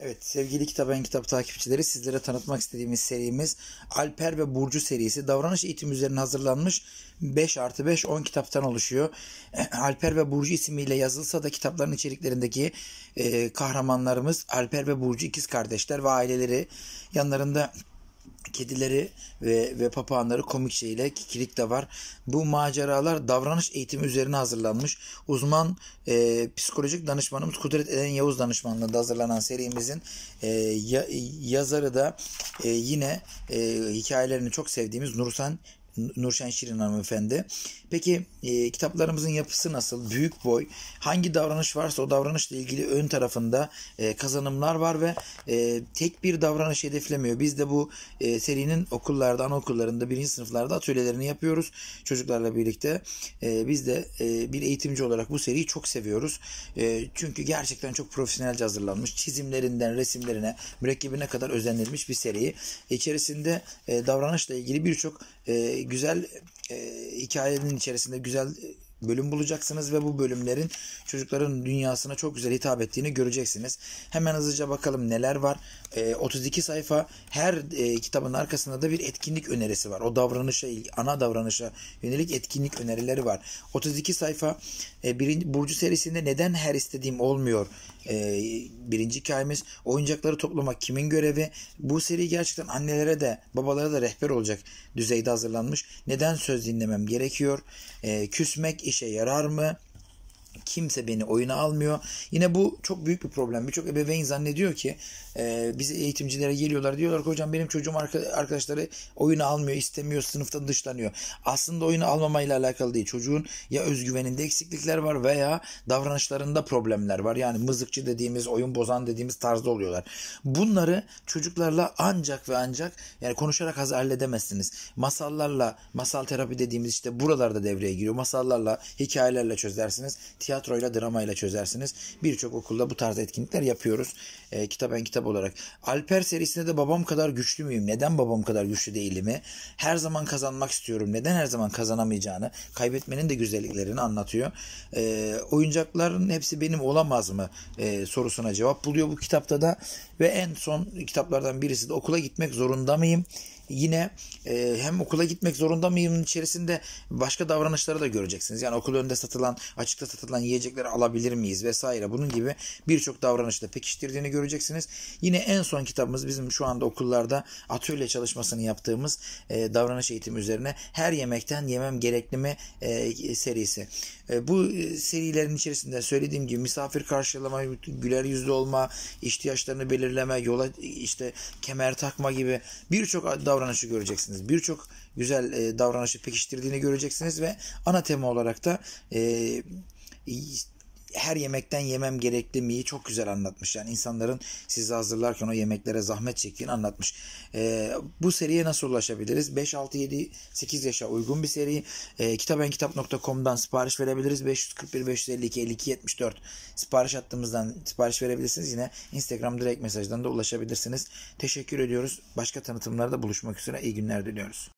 Evet sevgili Kitaben Kitap takipçileri sizlere tanıtmak istediğimiz serimiz Alper ve Burcu serisi. Davranış eğitimi üzerine hazırlanmış 5 artı 5 10 kitaptan oluşuyor. Alper ve Burcu ismiyle yazılsa da kitapların içeriklerindeki e, kahramanlarımız Alper ve Burcu ikiz kardeşler ve aileleri yanlarında kedileri ve, ve papağanları komik şeyle kikilik de var. Bu maceralar davranış eğitimi üzerine hazırlanmış. Uzman e, psikolojik danışmanımız Kudret Eden Yavuz danışmanlığında hazırlanan serimizin e, ya, yazarı da e, yine e, hikayelerini çok sevdiğimiz Nursan Nurşen Şirin hanımefendi. Peki e, kitaplarımızın yapısı nasıl? Büyük boy. Hangi davranış varsa o davranışla ilgili ön tarafında e, kazanımlar var ve e, tek bir davranış hedeflemiyor. Biz de bu e, serinin okullarda, anaokullarında, birinci sınıflarda atölyelerini yapıyoruz çocuklarla birlikte. E, biz de e, bir eğitimci olarak bu seriyi çok seviyoruz. E, çünkü gerçekten çok profesyonelce hazırlanmış. Çizimlerinden resimlerine, mürekkebine kadar özenlenmiş bir seri. İçerisinde e, davranışla ilgili birçok e, güzel e, hikayenin içerisinde güzel bölüm bulacaksınız ve bu bölümlerin çocukların dünyasına çok güzel hitap ettiğini göreceksiniz. Hemen hızlıca bakalım neler var. E, 32 sayfa her e, kitabın arkasında da bir etkinlik önerisi var. O davranışa, ana davranışa yönelik etkinlik önerileri var. 32 sayfa e, birinci, Burcu serisinde neden her istediğim olmuyor ee, birinci hikayemiz oyuncakları toplamak kimin görevi? Bu seri gerçekten annelere de babalara da rehber olacak düzeyde hazırlanmış. Neden söz dinlemem gerekiyor? Ee, küsmek işe yarar mı? Kimse beni oyuna almıyor. Yine bu çok büyük bir problem. Birçok ebeveyn zannediyor ki e, biz eğitimcilere geliyorlar diyorlar ki hocam benim çocuğum arkadaşları oyunu almıyor, istemiyor, sınıfta dışlanıyor. Aslında oyunu almamayla alakalı değil. Çocuğun ya özgüveninde eksiklikler var veya davranışlarında problemler var. Yani mızıkçı dediğimiz, oyun bozan dediğimiz tarzda oluyorlar. Bunları çocuklarla ancak ve ancak yani konuşarak halledemezsiniz. Masallarla, masal terapi dediğimiz işte buralarda devreye giriyor. Masallarla, hikayelerle çözersiniz tiyatroyla dramayla çözersiniz. Birçok okulda bu tarz etkinlikler yapıyoruz. E, kitaben kitap olarak. Alper serisinde de babam kadar güçlü müyüm? Neden babam kadar güçlü değilimi? Her zaman kazanmak istiyorum. Neden her zaman kazanamayacağını? Kaybetmenin de güzelliklerini anlatıyor. E, oyuncakların hepsi benim olamaz mı? E, sorusuna cevap buluyor bu kitapta da. Ve en son kitaplardan birisi de okula gitmek zorunda mıyım? yine e, hem okula gitmek zorunda mıyım içerisinde başka davranışları da göreceksiniz. Yani okul önünde satılan, açıkta satılan yiyecekleri alabilir miyiz vesaire. Bunun gibi birçok davranışta pekiştirdiğini göreceksiniz. Yine en son kitabımız bizim şu anda okullarda atölye çalışmasını yaptığımız e, davranış eğitimi üzerine her yemekten yemem gerekli mi e, serisi. E, bu e, serilerin içerisinde söylediğim gibi misafir karşılama, güler yüzlü olma, ihtiyaçlarını belirleme, yola işte kemer takma gibi birçok davranış davranışı göreceksiniz. Birçok güzel e, davranışı pekiştirdiğini göreceksiniz ve ana tema olarak da e, her yemekten yemem gerekli miyi çok güzel anlatmış. Yani insanların sizi hazırlarken o yemeklere zahmet çektiğini anlatmış. E, bu seriye nasıl ulaşabiliriz? 5, 6, 7, 8 yaşa uygun bir seri. E, ee, kitabenkitap.com'dan sipariş verebiliriz. 541, 552, 52, 74 sipariş attığımızdan sipariş verebilirsiniz. Yine Instagram direkt mesajdan da ulaşabilirsiniz. Teşekkür ediyoruz. Başka tanıtımlarda buluşmak üzere. iyi günler diliyoruz.